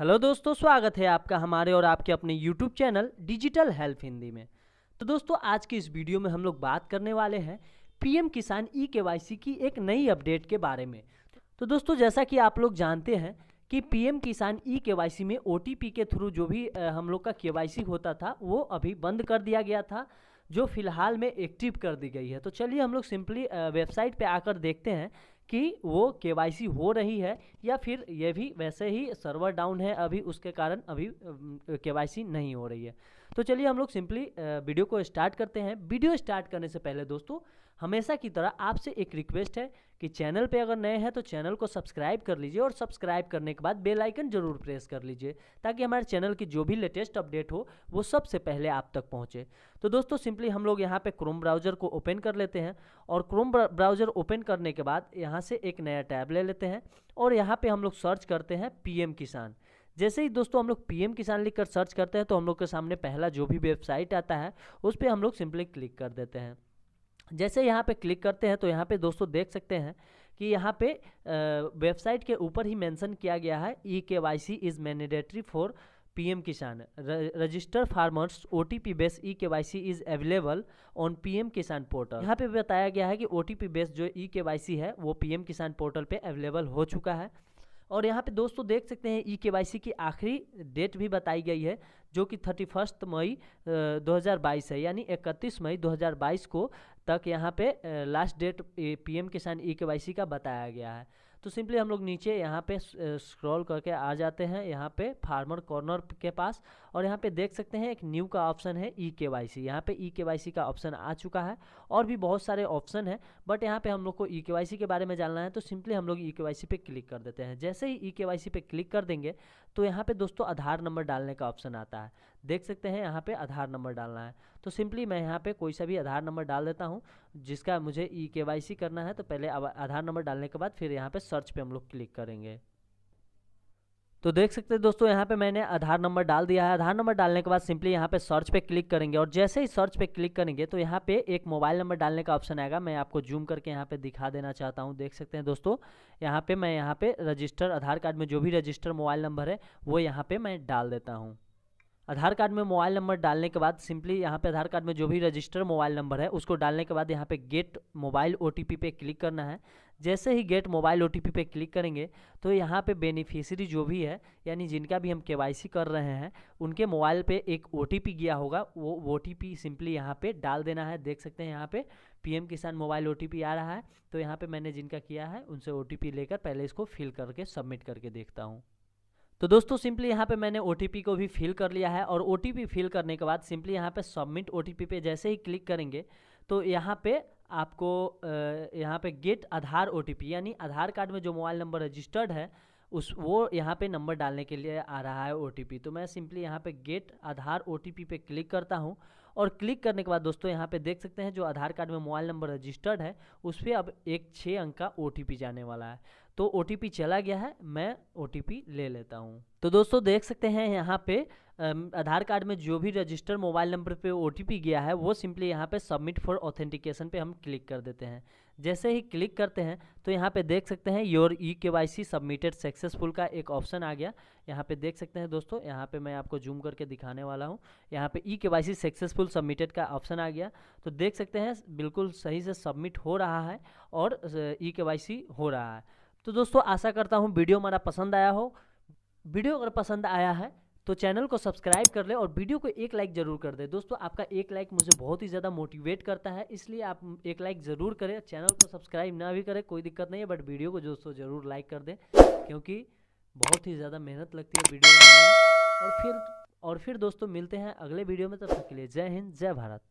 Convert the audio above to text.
hello दोस्तों स्वागत है आपका हमारे और आपके अपने YouTube channel digital help Hindi में तो दोस्तों आज की इस वीडियो में हम लोग बात करने वाले हैं पीएम किसान ई के की एक नई अपडेट के बारे में तो दोस्तों जैसा कि आप लोग जानते हैं कि पीएम किसान ई के में ओ के थ्रू जो भी हम लोग का के होता था वो अभी बंद कर दिया गया था जो फिलहाल में एक्टिव कर दी गई है तो चलिए हम लोग सिंपली वेबसाइट पे आकर देखते हैं कि वो के हो रही है या फिर ये भी वैसे ही सर्वर डाउन है अभी उसके कारण अभी के नहीं हो रही है तो चलिए हम लोग सिंपली वीडियो को स्टार्ट करते हैं वीडियो स्टार्ट करने से पहले दोस्तों हमेशा की तरह आपसे एक रिक्वेस्ट है कि चैनल पे अगर नए हैं तो चैनल को सब्सक्राइब कर लीजिए और सब्सक्राइब करने के बाद बेल आइकन जरूर प्रेस कर लीजिए ताकि हमारे चैनल की जो भी लेटेस्ट अपडेट हो वो सबसे पहले आप तक पहुंचे तो दोस्तों सिंपली हम लोग यहाँ पे क्रोम ब्राउज़र को ओपन कर लेते हैं और क्रोम ब्राउज़र ओपन करने के बाद यहाँ यहाँ से एक नया टैब ले लेते हैं और यहाँ पे हम लोग सर्च करते हैं पीएम किसान जैसे ही दोस्तों हम लोग पीएम किसान लिखकर सर्च करते हैं तो हम लोग के सामने पहला जो भी वेबसाइट आता है उस पर हम लोग सिंपली क्लिक कर देते हैं जैसे यहाँ पे क्लिक करते हैं तो यहाँ पे दोस्तों देख सकते हैं कि यहाँ पे वेबसाइट के ऊपर ही मेंशन किया गया है E K Y C is mandatory for PM Kisan register farmers OTP base E K Y C is available on PM Kisan portal यहाँ पे बताया गया है कि ओटीपी बेस जो ई के वाई सी है वो पीएम किसान पोर्टल पे अवेलेबल हो चुका है और यहाँ पे दोस्तों देख सकते हैं ई के वाई सी की आखिरी डेट भी बताई गई है जो कि थर्टी फर्स्ट मई दो हज़ार बाईस है यानी इकतीस मई दो हज़ार बाईस को तक यहाँ पे लास्ट uh, डेट पीएम किसान ई के वाई सी का बताया गया है तो सिंपली हम लोग नीचे यहाँ पे स्क्रॉल करके आ जाते हैं यहाँ पे फार्मर कॉर्नर के पास और यहाँ पे देख सकते हैं एक न्यू का ऑप्शन है ई के वाई सी यहाँ पे ई के वाई सी का ऑप्शन आ चुका है और भी बहुत सारे ऑप्शन है बट यहाँ पे हम लोग को ई के वाई सी के बारे में जानना है तो सिंपली हम लोग ई के वाई सी पे क्लिक कर देते हैं जैसे ही ई के वाई सी पे क्लिक कर देंगे तो यहाँ पे दोस्तों आधार नंबर डालने का ऑप्शन आता है देख सकते हैं यहाँ पे आधार नंबर डालना है तो सिंपली मैं यहाँ पे कोई सा भी आधार नंबर डाल देता हूँ जिसका मुझे ई के वाई सी करना है तो पहले आधार नंबर डालने के बाद फिर यहाँ पे सर्च पे हम लोग क्लिक करेंगे तो देख सकते हैं दोस्तों यहाँ पे मैंने आधार नंबर डाल दिया है आधार नंबर डालने के बाद सिंपली यहाँ पे सर्च पे क्लिक करेंगे और जैसे ही सर्च पे क्लिक करेंगे तो यहाँ पे एक मोबाइल नंबर डालने का ऑप्शन आएगा मैं आपको जूम करके यहाँ पे दिखा देना चाहता हूँ देख सकते हैं दोस्तों यहाँ पे मैं यहाँ पे रजिस्टर आधार कार्ड में जो भी रजिस्टर मोबाइल नंबर है वो यहाँ पे मैं डाल देता हूँ आधार कार्ड में मोबाइल नंबर डालने के बाद सिंपली यहाँ पे आधार कार्ड में जो भी रजिस्टर मोबाइल नंबर है उसको डालने के बाद यहाँ पे गेट मोबाइल ओ पे क्लिक करना है जैसे ही गेट मोबाइल ओ पे क्लिक करेंगे तो यहाँ पे बेनिफिशियरी जो भी है यानी जिनका भी हम के कर रहे हैं उनके मोबाइल पे एक ओ गया होगा वो ओ सिंपली यहाँ पर डाल देना है देख सकते हैं यहाँ पर पी किसान मोबाइल ओ आ रहा है तो यहाँ पर मैंने जिनका किया है उनसे ओ लेकर पहले इसको फिल करके सबमिट करके देखता हूँ तो दोस्तों सिंपली यहाँ पे मैंने ओ को भी फिल कर लिया है और ओ फिल करने के बाद सिंपली यहाँ पे सबमिट ओ पे जैसे ही क्लिक करेंगे तो यहाँ पे आपको यहाँ पे गेट आधार ओ यानी आधार कार्ड में जो मोबाइल नंबर रजिस्टर्ड है उस वो यहाँ पे नंबर डालने के लिए आ रहा है ओ तो मैं सिंपली यहाँ पे गेट आधार ओ पे क्लिक करता हूँ और क्लिक करने के बाद दोस्तों यहाँ पे देख सकते हैं जो आधार कार्ड में मोबाइल नंबर रजिस्टर्ड है उस पर अब एक छः अंक का ओ जाने वाला है तो ओ चला गया है मैं ओ ले लेता हूँ तो दोस्तों देख सकते हैं यहाँ पे आधार कार्ड में जो भी रजिस्टर मोबाइल नंबर पे ओ गया है वो सिंपली यहाँ पे सबमिट फॉर ऑथेंटिकेशन पे हम क्लिक कर देते हैं जैसे ही क्लिक करते हैं तो यहाँ पे देख सकते हैं your E K Y C submitted successful का एक ऑप्शन आ गया यहाँ पे देख सकते हैं दोस्तों यहाँ पे मैं आपको जूम करके दिखाने वाला हूँ यहाँ पे E K Y C successful submitted का ऑप्शन आ गया तो देख सकते हैं बिल्कुल सही से सबमिट हो रहा है और ई के वाई सी हो रहा है तो दोस्तों आशा करता हूँ वीडियो हमारा पसंद आया हो वीडियो अगर पसंद आया है तो चैनल को सब्सक्राइब कर ले और वीडियो को एक लाइक ज़रूर कर दे दोस्तों आपका एक लाइक मुझे बहुत ही ज़्यादा मोटिवेट करता है इसलिए आप एक लाइक ज़रूर करें चैनल को सब्सक्राइब ना भी करें कोई दिक्कत नहीं है बट वीडियो को दोस्तों ज़रूर लाइक कर दें क्योंकि बहुत ही ज़्यादा मेहनत लगती है वीडियो बनाने में और फिर और फिर दोस्तों मिलते हैं अगले वीडियो में तब तक के लिए जय हिंद जय भारत